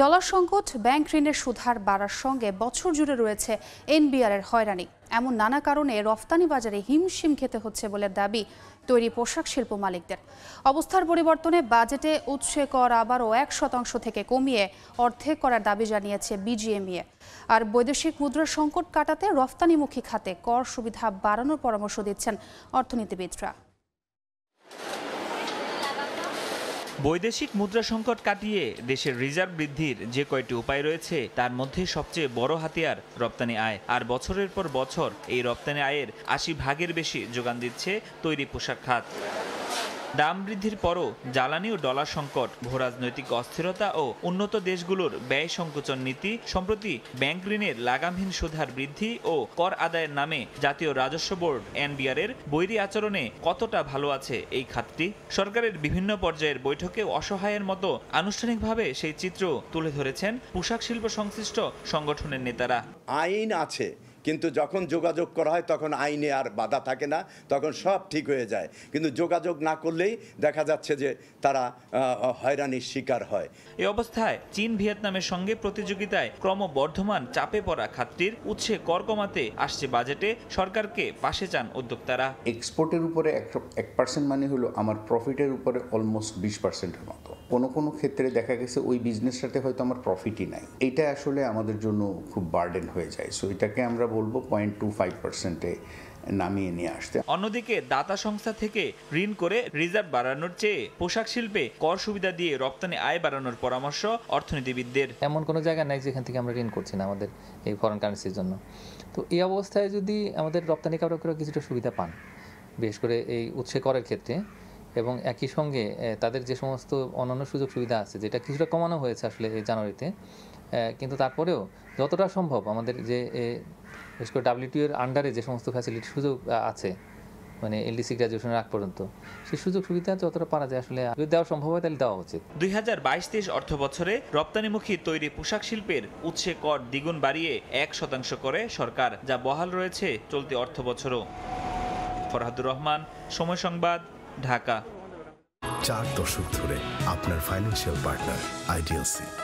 dollar সংকট bank ঋণের সুধার বাড়ার সঙ্গে বছর জুড়ে রয়েছে এনবিআর এর হয়রানি এমন নানা কারণে রফতানি বাজারে হিমশিম খেতে হচ্ছে বলে দাবি তৈরি পোশাক শিল্প মালিকদের অবস্থার পরিবর্তনে বাজেটে উৎসে কর আবারও এক শতাংশ থেকে কমিয়ে অর্ধেক করার দাবি জানিয়েছে বিজিএমইএ আর বৈদেশিক মুদ্রার সংকট কাটাতে রফতানিমুখী খাতে কর সুবিধা বাড়ানোর পরামর্শ দিচ্ছেন অর্থনীতিবিদরা বৈদেশিক মুদ্রা সংকট কাটিয়ে দেশের রিজার্ভ বৃদ্ধির যে কয়টি উপায় রয়েছে তার মধ্যে সবচেয়ে বড় হাতিয়ার রপ্তানি আয় আর বছরের পর বছর এই রপ্তানি আয়ের আশি ভাগের বেশি যোগান দিচ্ছে তৈরি পোশাক খাত দাম বৃদ্ধির পরও জ্বালানি ও ডলার সংকট ভূরাজনৈতিক অস্থিরতা ও উন্নত দেশগুলোর ব্যয় সংকোচন নীতি সম্প্রতি ব্যাংক ঋণের লাগামহীন সুধার বৃদ্ধি ও কর আদায়ের নামে জাতীয় রাজস্ব বোর্ড এনবিআর এর বৈরী আচরণে কতটা ভালো আছে এই খাতটি সরকারের বিভিন্ন পর্যায়ের বৈঠকে অসহায়ের মতো আনুষ্ঠানিকভাবে সেই চিত্র তুলে ধরেছেন পোশাক শিল্প সংশ্লিষ্ট সংগঠনের নেতারা আইন আছে কিন্তু যখন যোগাযোগ করা হয় তখন আইনে আর বাধা থাকে না তখন সব ঠিক হয়ে যায় কিন্তু যোগাযোগ না করলেই দেখা যাচ্ছে যে তারা হয়রানির শিকার হয় এ অবস্থায় চীন ভিয়েতনামের সঙ্গে প্রতিযোগিতায় ক্রমবর্ধমান চাপে পড়া খাতটির উৎসে কর কমাতে আসছে বাজেটে সরকারকে পাশে চান উদ্যোক্তারা এক্সপোর্টের উপরে এক পার্সেন্ট মানে হলো আমার প্রফিটের উপরে অলমোস্ট বিশ পার্সেন্টের মতো কোনো কোনো ক্ষেত্রে দেখা গেছে ওই বিজনেসটাতে হয়তো আমার প্রফিটই নাই এটা আসলে আমাদের জন্য খুব বার্ডেন হয়ে যায় সো এটাকে আমরা বলবো পয়েন্ট টু ফাইভ পার্সেন্টে নামিয়ে নিয়ে আসতে অন্যদিকে দাতা সংস্থা থেকে ঋণ করে রিজার্ভ বাড়ানোর চেয়ে পোশাক শিল্পে কর সুবিধা দিয়ে রপ্তানি আয় বাড়ানোর পরামর্শ অর্থনীতিবিদদের এমন কোনো জায়গা নাই যেখান থেকে আমরা ঋণ করছি না আমাদের এই ফরেন কারেন্সির জন্য তো এই অবস্থায় যদি আমাদের রপ্তানিকারকরা কিছুটা সুবিধা পান বিশেষ করে এই উৎসে করের ক্ষেত্রে এবং একই সঙ্গে তাদের যে সমস্ত অন্যান্য সুযোগ সুবিধা আছে যেটা কিছুটা কমানো হয়েছে আসলে এই জানুয়ারিতে কিন্তু তারপরেও যতটা সম্ভব আমাদের যে বিশেষ করে ডাব্লিউটিওর আন্ডারে যে সমস্ত ফ্যাসিলিটি সুযোগ আছে মানে এলডিসি গ্রাজুয়েশনের আগ পর্যন্ত সেই সুযোগ সুবিধা যতটা পারা যায় আসলে যদি দেওয়া সম্ভব হয় তাহলে দেওয়া উচিত দুই হাজার বাইশ তেইশ অর্থ বছরে রপ্তানিমুখী তৈরি পোশাক শিল্পের উৎসে কর দ্বিগুণ বাড়িয়ে এক শতাংশ করে সরকার যা বহাল রয়েছে চলতি অর্থ বছরও ফরহাদুর রহমান সময় সংবাদ ঢাকা চার দশক ধরে আপনার ফাইন্যান্সিয়াল পার্টনার আইডিয়াল